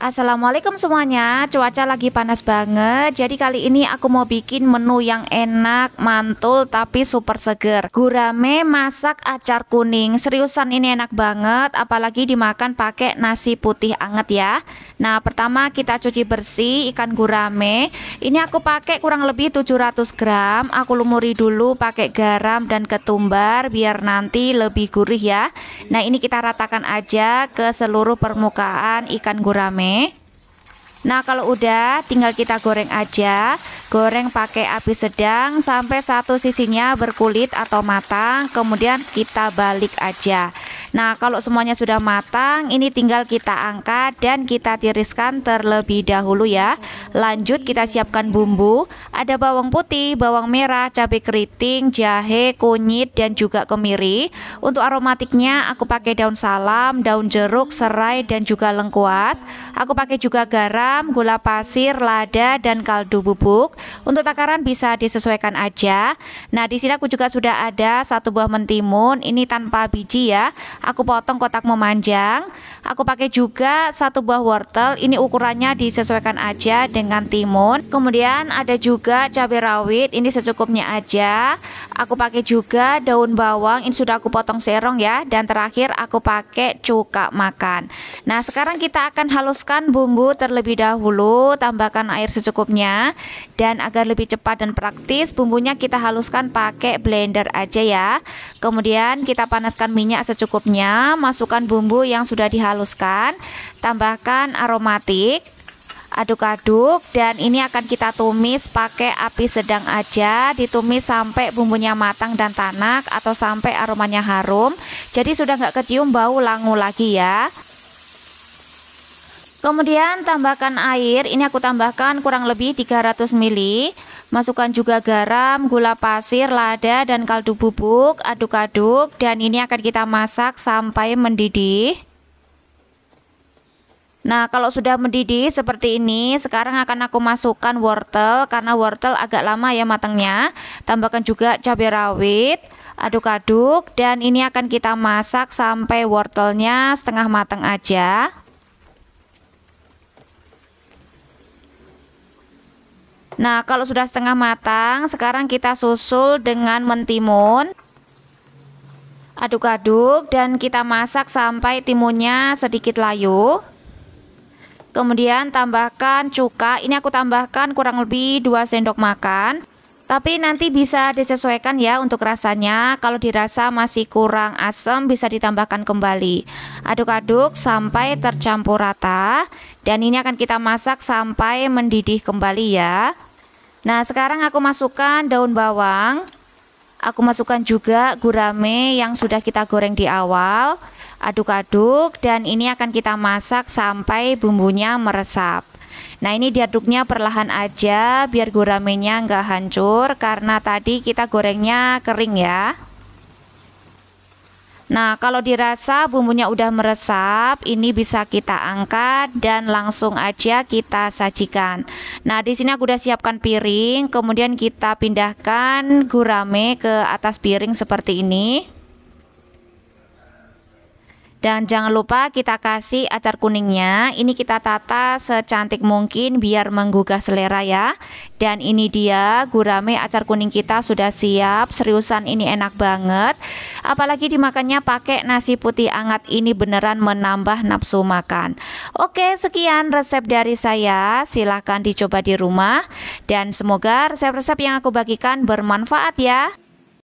Assalamualaikum semuanya Cuaca lagi panas banget Jadi kali ini aku mau bikin menu yang enak Mantul tapi super seger Gurame masak acar kuning Seriusan ini enak banget Apalagi dimakan pakai nasi putih anget ya Nah, pertama kita cuci bersih ikan gurame. Ini aku pakai kurang lebih 700 gram. Aku lumuri dulu pakai garam dan ketumbar biar nanti lebih gurih ya. Nah, ini kita ratakan aja ke seluruh permukaan ikan gurame. Nah, kalau udah tinggal kita goreng aja. Goreng pakai api sedang sampai satu sisinya berkulit atau matang, kemudian kita balik aja. Nah kalau semuanya sudah matang ini tinggal kita angkat dan kita tiriskan terlebih dahulu ya Lanjut kita siapkan bumbu Ada bawang putih, bawang merah, cabai keriting, jahe, kunyit dan juga kemiri Untuk aromatiknya aku pakai daun salam, daun jeruk, serai dan juga lengkuas Aku pakai juga garam, gula pasir, lada dan kaldu bubuk Untuk takaran bisa disesuaikan aja Nah di sini aku juga sudah ada satu buah mentimun ini tanpa biji ya aku potong kotak memanjang. Aku pakai juga satu buah wortel, ini ukurannya disesuaikan aja dengan timun. Kemudian ada juga cabai rawit, ini secukupnya aja. Aku pakai juga daun bawang, ini sudah aku potong serong ya. Dan terakhir aku pakai cuka makan. Nah, sekarang kita akan haluskan bumbu terlebih dahulu, tambahkan air secukupnya dan agar lebih cepat dan praktis bumbunya kita haluskan pakai blender aja ya. Kemudian kita panaskan minyak secukupnya Selanjutnya, masukkan bumbu yang sudah dihaluskan, tambahkan aromatik, aduk-aduk dan ini akan kita tumis pakai api sedang aja ditumis sampai bumbunya matang dan tanak atau sampai aromanya harum jadi sudah nggak kecium bau langu lagi ya kemudian tambahkan air ini aku tambahkan kurang lebih 300 ml Masukkan juga garam, gula pasir, lada, dan kaldu bubuk, aduk-aduk, dan ini akan kita masak sampai mendidih. Nah, kalau sudah mendidih seperti ini, sekarang akan aku masukkan wortel, karena wortel agak lama ya matangnya. Tambahkan juga cabai rawit, aduk-aduk, dan ini akan kita masak sampai wortelnya setengah matang aja. Nah kalau sudah setengah matang sekarang kita susul dengan mentimun Aduk-aduk dan kita masak sampai timunnya sedikit layu Kemudian tambahkan cuka Ini aku tambahkan kurang lebih 2 sendok makan tapi nanti bisa disesuaikan ya untuk rasanya. Kalau dirasa masih kurang asam bisa ditambahkan kembali. Aduk-aduk sampai tercampur rata dan ini akan kita masak sampai mendidih kembali ya. Nah, sekarang aku masukkan daun bawang. Aku masukkan juga gurame yang sudah kita goreng di awal. Aduk-aduk dan ini akan kita masak sampai bumbunya meresap. Nah, ini diaduknya perlahan aja biar guramenya nggak hancur karena tadi kita gorengnya kering ya. Nah, kalau dirasa bumbunya udah meresap, ini bisa kita angkat dan langsung aja kita sajikan. Nah, di sini aku udah siapkan piring, kemudian kita pindahkan gurame ke atas piring seperti ini. Dan jangan lupa kita kasih acar kuningnya. Ini kita tata secantik mungkin biar menggugah selera ya. Dan ini dia gurame acar kuning kita sudah siap. Seriusan ini enak banget. Apalagi dimakannya pakai nasi putih hangat ini beneran menambah nafsu makan. Oke, sekian resep dari saya. Silahkan dicoba di rumah dan semoga resep-resep yang aku bagikan bermanfaat ya.